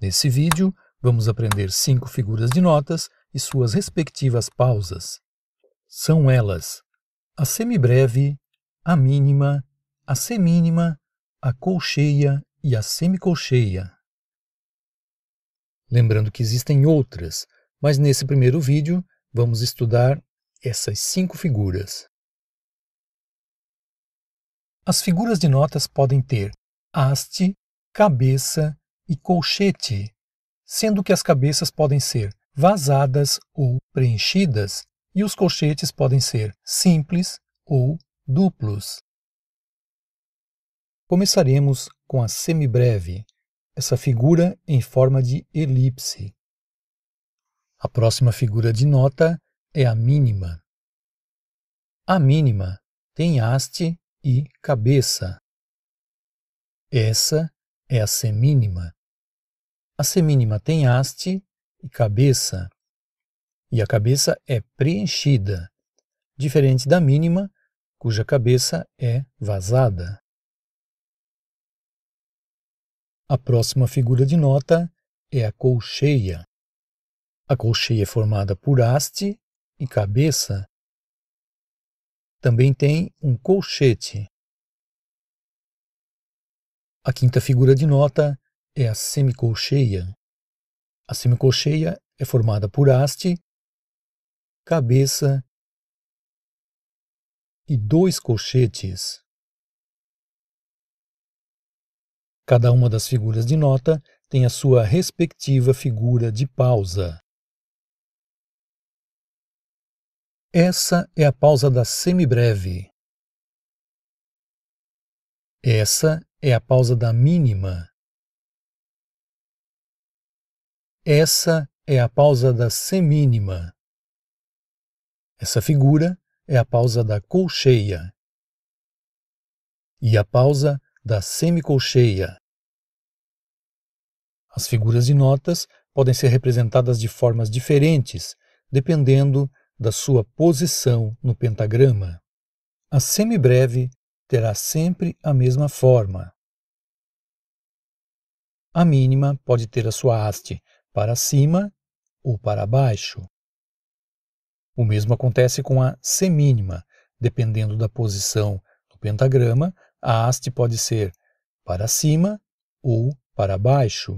Nesse vídeo, vamos aprender cinco figuras de notas e suas respectivas pausas. São elas a semibreve, a mínima, a semínima, a colcheia e a semicolcheia. Lembrando que existem outras, mas nesse primeiro vídeo vamos estudar essas cinco figuras. As figuras de notas podem ter haste, cabeça, e colchete, sendo que as cabeças podem ser vazadas ou preenchidas e os colchetes podem ser simples ou duplos. Começaremos com a semibreve, essa figura em forma de elipse. A próxima figura de nota é a mínima. A mínima tem haste e cabeça. Essa é a semínima. A semínima tem haste e cabeça, e a cabeça é preenchida, diferente da mínima, cuja cabeça é vazada. A próxima figura de nota é a colcheia. A colcheia é formada por haste e cabeça. Também tem um colchete. A quinta figura de nota é a semicolcheia. A semicolcheia é formada por haste, cabeça e dois colchetes. Cada uma das figuras de nota tem a sua respectiva figura de pausa. Essa é a pausa da semibreve. Essa é a pausa da mínima. Essa é a pausa da semínima. Essa figura é a pausa da colcheia. E a pausa da semicolcheia. As figuras de notas podem ser representadas de formas diferentes, dependendo da sua posição no pentagrama. A semibreve terá sempre a mesma forma. A mínima pode ter a sua haste para cima ou para baixo. O mesmo acontece com a semínima. Dependendo da posição do pentagrama, a haste pode ser para cima ou para baixo.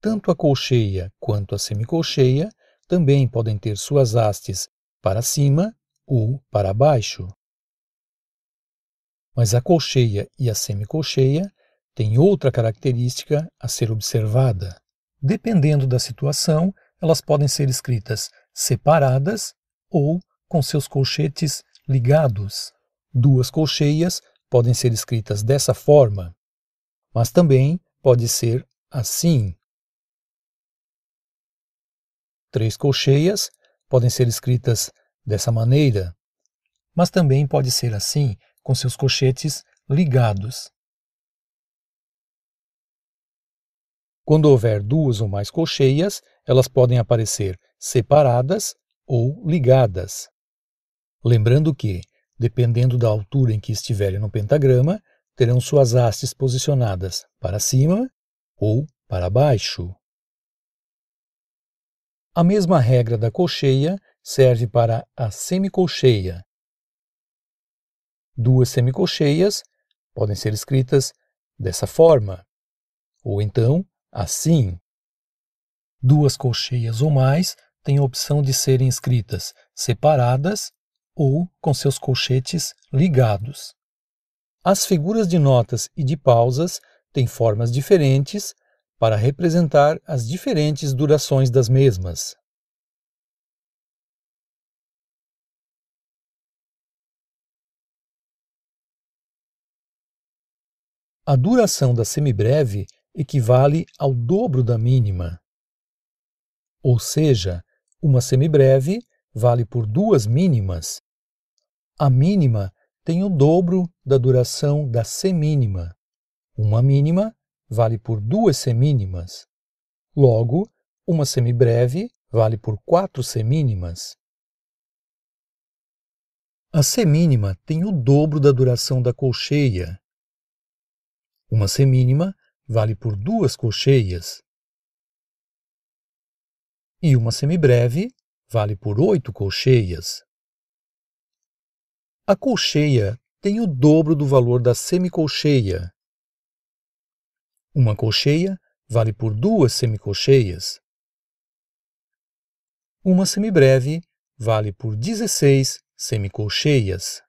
Tanto a colcheia quanto a semicolcheia também podem ter suas hastes para cima ou para baixo. Mas a colcheia e a semicolcheia tem outra característica a ser observada. Dependendo da situação, elas podem ser escritas separadas ou com seus colchetes ligados. Duas colcheias podem ser escritas dessa forma, mas também pode ser assim. Três colcheias podem ser escritas dessa maneira, mas também pode ser assim, com seus colchetes ligados. Quando houver duas ou mais colcheias, elas podem aparecer separadas ou ligadas. Lembrando que, dependendo da altura em que estiverem no pentagrama, terão suas hastes posicionadas para cima ou para baixo. A mesma regra da colcheia serve para a semicolcheia. Duas semicolcheias podem ser escritas dessa forma, ou então Assim, duas colcheias ou mais têm a opção de serem escritas separadas ou com seus colchetes ligados. As figuras de notas e de pausas têm formas diferentes para representar as diferentes durações das mesmas. A duração da semibreve equivale ao dobro da mínima. Ou seja, uma semibreve vale por duas mínimas. A mínima tem o dobro da duração da semínima. Uma mínima vale por duas semínimas. Logo, uma semibreve vale por quatro semínimas. A semínima tem o dobro da duração da colcheia. Uma semínima vale por duas colcheias. E uma semibreve vale por oito colcheias. A colcheia tem o dobro do valor da semicolcheia. Uma colcheia vale por duas semicolcheias. Uma semibreve vale por 16 semicolcheias.